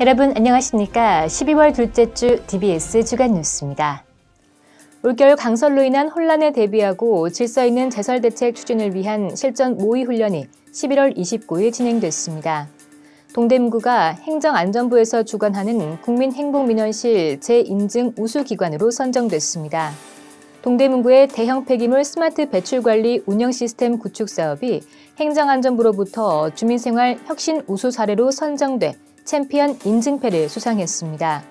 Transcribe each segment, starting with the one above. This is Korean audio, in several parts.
여러분 안녕하십니까? 12월 둘째 주 DBS 주간 뉴스입니다. 올겨울 강설로 인한 혼란에 대비하고 질서 있는 제설 대책 추진을 위한 실전 모의 훈련이 11월 29일 진행됐습니다. 동대문구가 행정안전부에서 주관하는 국민행복민원실 재인증 우수기관으로 선정됐습니다. 동대문구의 대형 폐기물 스마트 배출 관리 운영 시스템 구축 사업이 행정안전부로부터 주민생활 혁신 우수 사례로 선정돼 챔피언 인증패를 수상했습니다.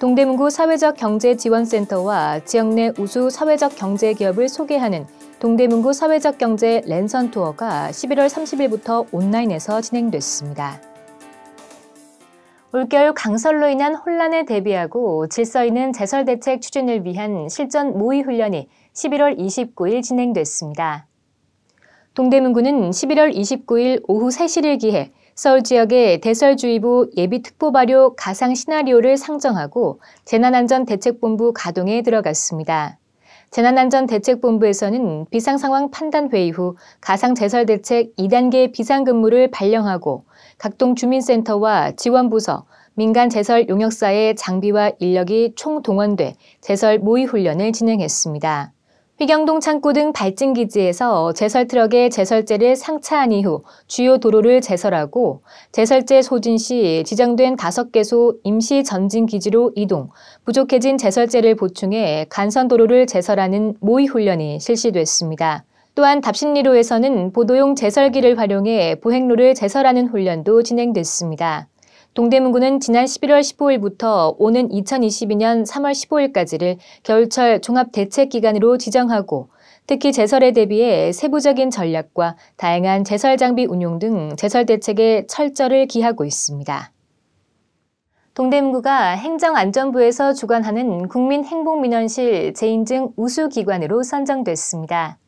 동대문구 사회적 경제지원센터와 지역 내 우수 사회적 경제 기업을 소개하는 동대문구 사회적 경제 랜선 투어가 11월 30일부터 온라인에서 진행됐습니다. 올겨울 강설로 인한 혼란에 대비하고 질서 있는 제설 대책 추진을 위한 실전 모의 훈련이 11월 29일 진행됐습니다. 동대문구는 11월 29일 오후 3시를 기해 서울 지역의 대설주의보 예비특보 발효 가상 시나리오를 상정하고 재난안전대책본부 가동에 들어갔습니다. 재난안전대책본부에서는 비상상황 판단회의 후 가상재설대책 2단계 비상근무를 발령하고 각동 주민센터와 지원부서, 민간재설 용역사의 장비와 인력이 총동원돼 재설 모의훈련을 진행했습니다. 휘경동 창구등 발진 기지에서 제설 트럭에 제설제를 상차한 이후 주요 도로를 제설하고 제설제 소진 시 지정된 다섯 개소 임시 전진 기지로 이동, 부족해진 제설제를 보충해 간선 도로를 제설하는 모의 훈련이 실시됐습니다. 또한 답신리로에서는 보도용 제설기를 활용해 보행로를 제설하는 훈련도 진행됐습니다. 동대문구는 지난 11월 15일부터 오는 2022년 3월 15일까지를 겨울철 종합대책기간으로 지정하고 특히 제설에 대비해 세부적인 전략과 다양한 제설 장비 운용 등 제설 대책에 철저를 기하고 있습니다. 동대문구가 행정안전부에서 주관하는 국민행복민원실 재인증 우수기관으로 선정됐습니다.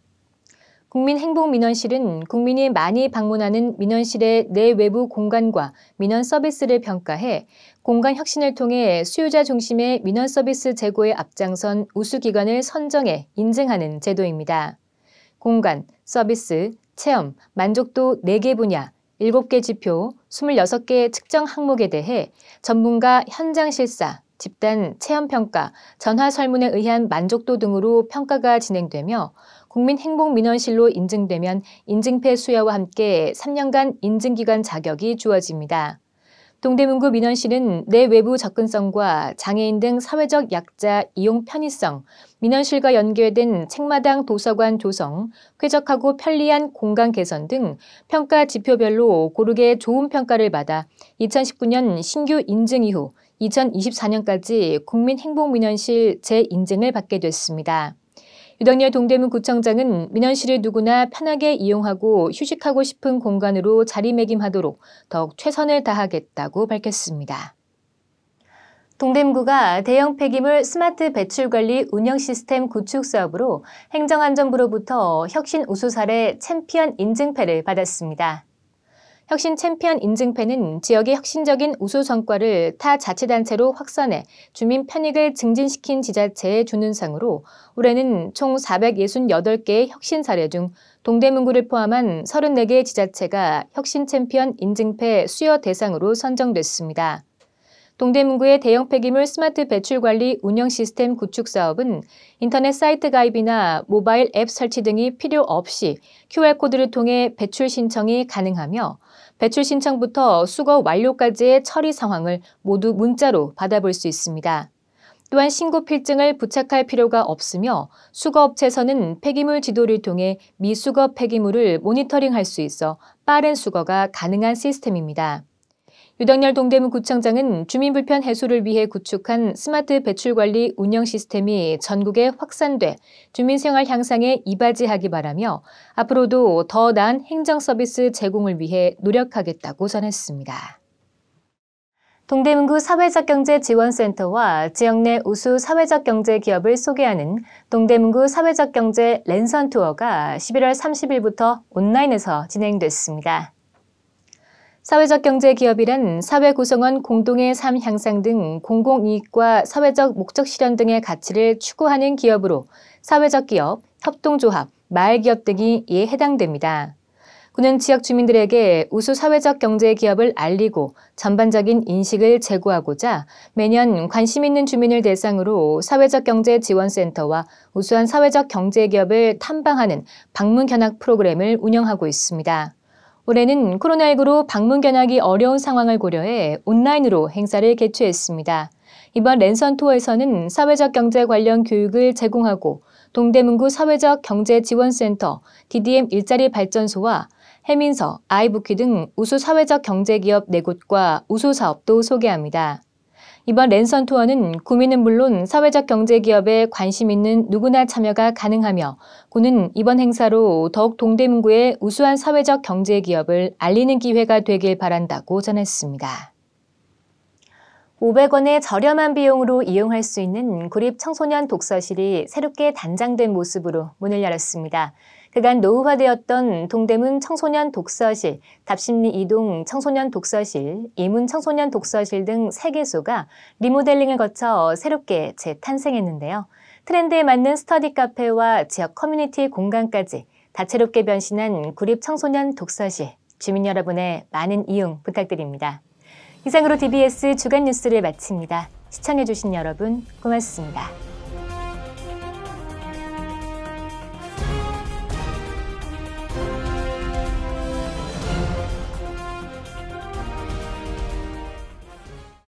국민행복민원실은 국민이 많이 방문하는 민원실의 내외부 공간과 민원 서비스를 평가해 공간 혁신을 통해 수요자 중심의 민원 서비스 제고에 앞장선 우수기관을 선정해 인증하는 제도입니다. 공간, 서비스, 체험, 만족도 4개 분야, 7개 지표, 2 6개 측정 항목에 대해 전문가 현장 실사, 집단 체험평가, 전화 설문에 의한 만족도 등으로 평가가 진행되며 국민행복민원실로 인증되면 인증패 수여와 함께 3년간 인증기관 자격이 주어집니다. 동대문구 민원실은 내 외부 접근성과 장애인 등 사회적 약자 이용 편의성, 민원실과 연계된 책마당 도서관 조성, 쾌적하고 편리한 공간 개선 등 평가 지표별로 고르게 좋은 평가를 받아 2019년 신규 인증 이후 2024년까지 국민행복민원실 재인증을 받게 됐습니다. 유덕리의 동대문 구청장은 민원실을 누구나 편하게 이용하고 휴식하고 싶은 공간으로 자리매김하도록 더욱 최선을 다하겠다고 밝혔습니다. 동대문구가 대형 폐기물 스마트 배출 관리 운영 시스템 구축 사업으로 행정안전부로부터 혁신 우수사례 챔피언 인증패를 받았습니다. 혁신 챔피언 인증패는 지역의 혁신적인 우수 성과를 타 자치단체로 확산해 주민 편익을 증진시킨 지자체에 주는 상으로 올해는 총 468개의 혁신 사례 중 동대문구를 포함한 34개의 지자체가 혁신 챔피언 인증패 수여 대상으로 선정됐습니다. 동대문구의 대형 폐기물 스마트 배출 관리 운영 시스템 구축 사업은 인터넷 사이트 가입이나 모바일 앱 설치 등이 필요 없이 QR코드를 통해 배출 신청이 가능하며 배출 신청부터 수거 완료까지의 처리 상황을 모두 문자로 받아볼 수 있습니다. 또한 신고 필증을 부착할 필요가 없으며 수거업체에서는 폐기물 지도를 통해 미수거 폐기물을 모니터링할 수 있어 빠른 수거가 가능한 시스템입니다. 유당열 동대문 구청장은 주민 불편 해소를 위해 구축한 스마트 배출 관리 운영 시스템이 전국에 확산돼 주민 생활 향상에 이바지하기 바라며 앞으로도 더 나은 행정 서비스 제공을 위해 노력하겠다고 전했습니다. 동대문구 사회적 경제 지원센터와 지역 내 우수 사회적 경제 기업을 소개하는 동대문구 사회적 경제 랜선 투어가 11월 30일부터 온라인에서 진행됐습니다. 사회적 경제 기업이란 사회 구성원 공동의 삶 향상 등 공공이익과 사회적 목적 실현 등의 가치를 추구하는 기업으로 사회적 기업, 협동조합, 마을기업 등이 이에 해당됩니다. 그는 지역 주민들에게 우수 사회적 경제 기업을 알리고 전반적인 인식을 제고하고자 매년 관심 있는 주민을 대상으로 사회적 경제 지원센터와 우수한 사회적 경제 기업을 탐방하는 방문 견학 프로그램을 운영하고 있습니다. 올해는 코로나19로 방문 견학이 어려운 상황을 고려해 온라인으로 행사를 개최했습니다. 이번 랜선 투어에서는 사회적 경제 관련 교육을 제공하고 동대문구 사회적 경제 지원센터, DDM 일자리 발전소와 해민서, 아이부키 등 우수 사회적 경제 기업 4곳과 우수 사업도 소개합니다. 이번 랜선 투어는 구민은 물론 사회적 경제 기업에 관심 있는 누구나 참여가 가능하며 고는 이번 행사로 더욱 동대문구의 우수한 사회적 경제 기업을 알리는 기회가 되길 바란다고 전했습니다. 500원의 저렴한 비용으로 이용할 수 있는 구립 청소년 독서실이 새롭게 단장된 모습으로 문을 열었습니다. 그간 노후화 되었던 동대문 청소년 독서실, 답심리 이동 청소년 독서실, 이문 청소년 독서실 등 3개소가 리모델링을 거쳐 새롭게 재탄생했는데요. 트렌드에 맞는 스터디 카페와 지역 커뮤니티 공간까지 다채롭게 변신한 구립 청소년 독서실, 주민 여러분의 많은 이용 부탁드립니다. 이상으로 DBS 주간 뉴스를 마칩니다. 시청해주신 여러분 고맙습니다.